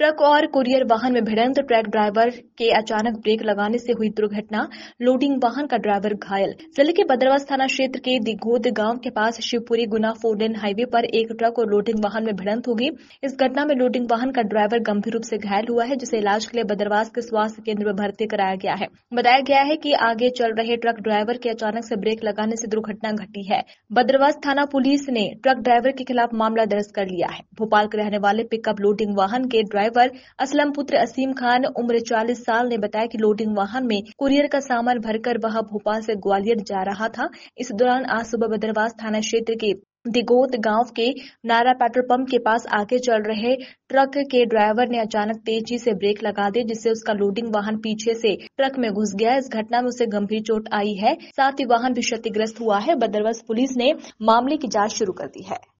truck और courier वाहन में भिड़ंत तो ट्रक ड्राइवर के अचानक ब्रेक लगाने से हुई दुर्घटना लोडिंग वाहन का ड्राइवर घायल जिले के बदरवास थाना क्षेत्र के दिगोद गांव के पास शिवपुरी गुना फोरलेन हाईवे पर एक ट्रक और लोडिंग वाहन में भिड़ंत होगी इस घटना में लोडिंग वाहन का ड्राइवर गंभीर रूप से घायल हुआ है जिसे इलाज के लिए बदरवास के स्वास्थ्य केंद्र में भर्ती कराया गया है बताया गया है की आगे चल रहे ट्रक ड्राइवर के अचानक से ब्रेक लगाने से दुर्घटना घटी है बदरवास थाना पुलिस ने ट्रक ड्राइवर के खिलाफ मामला दर्ज कर लिया है भोपाल के रहने वाले पिकअप लोडिंग वाहन के ड्राइवर ड्राइवर असलम पुत्र असीम खान उम्र 40 साल ने बताया कि लोडिंग वाहन में कुरियर का सामान भरकर वह भोपाल से ग्वालियर जा रहा था इस दौरान आज सुबह बदरवास थाना क्षेत्र के दिगोत गांव के नारा पेट्रोल पंप के पास आगे चल रहे ट्रक के ड्राइवर ने अचानक तेजी से ब्रेक लगा दी जिससे उसका लोडिंग वाहन पीछे से ट्रक में घुस गया इस घटना में उसे गंभीर चोट आई है साथ ही वाहन भी क्षतिग्रस्त हुआ है बदरवास पुलिस ने मामले की जांच शुरू कर दी है